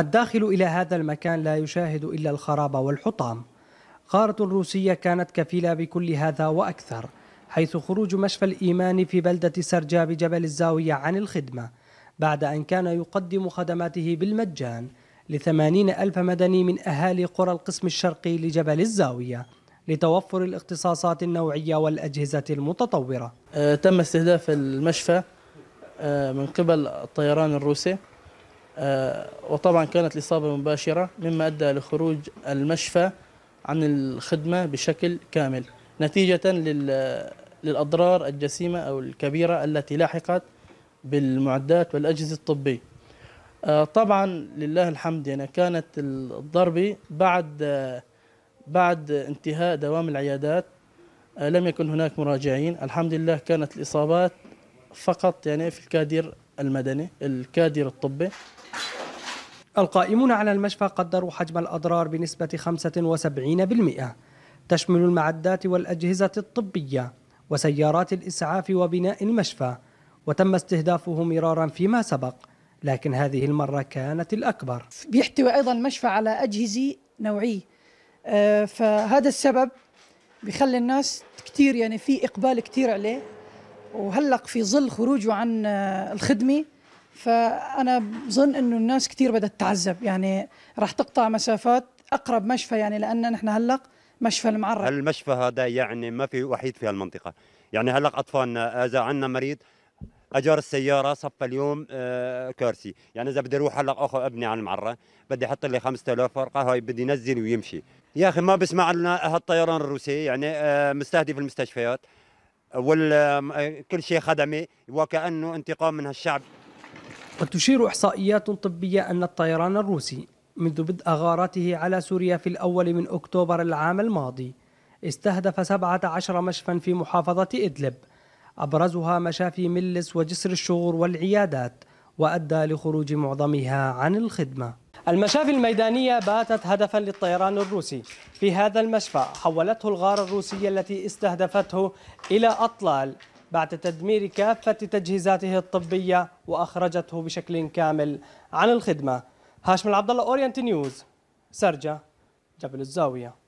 الداخل إلى هذا المكان لا يشاهد إلا الخراب والحطام غارة روسية كانت كفيلة بكل هذا وأكثر حيث خروج مشفى الإيمان في بلدة سرجا بجبل الزاوية عن الخدمة بعد أن كان يقدم خدماته بالمجان لثمانين ألف مدني من أهالي قرى القسم الشرقي لجبل الزاوية لتوفر الاختصاصات النوعية والأجهزة المتطورة آه، تم استهداف المشفى آه، من قبل الطيران الروسي آه، وطبعا كانت الإصابة مباشرة مما أدى لخروج المشفى عن الخدمة بشكل كامل نتيجة للأضرار الجسيمة أو الكبيرة التي لاحقت بالمعدات والأجهزة الطبية آه، طبعا لله الحمد يعني كانت الضربة بعد بعد انتهاء دوام العيادات آه، لم يكن هناك مراجعين الحمد لله كانت الإصابات فقط يعني في الكادر المدني الكادر الطبي القائمون على المشفى قدروا حجم الأضرار بنسبة 75% تشمل المعدات والأجهزة الطبية وسيارات الإسعاف وبناء المشفى وتم استهدافه مرارا فيما سبق لكن هذه المرة كانت الأكبر بيحتوي أيضا المشفى على أجهزة نوعية آه، فهذا السبب بيخلي الناس كتير يعني في إقبال كتير عليه وهلق في ظل خروجه عن آه، الخدمه فانا بظن انه الناس كثير بدها تتعذب يعني راح تقطع مسافات اقرب مشفى يعني لان نحن هلق مشفى المعرج المشفى هذا يعني ما في وحيد في المنطقه يعني هلق اطفالنا اذا عندنا مريض اجار السياره صفى اليوم آه، كرسي يعني اذا بدي اروح هلق اخذ ابني على المعره بدي احط لي 5000 فرقه هاي بدي نزل ويمشي يا اخي ما بسمع لنا هالطيران الروسي يعني آه، مستهدف المستشفيات وكل شيء خدمي وكأنه انتقام من الشعب قد تشير إحصائيات طبية أن الطيران الروسي منذ بدء غاراته على سوريا في الأول من أكتوبر العام الماضي استهدف 17 مشفى في محافظة إدلب أبرزها مشافي ملس وجسر الشغور والعيادات وأدى لخروج معظمها عن الخدمة المشافي الميدانية باتت هدفا للطيران الروسي في هذا المشفى حولته الغارة الروسية التي استهدفته إلى أطلال بعد تدمير كافة تجهيزاته الطبية وأخرجته بشكل كامل عن الخدمة هاشم العبد الله أورينت نيوز سرجة جبل الزاوية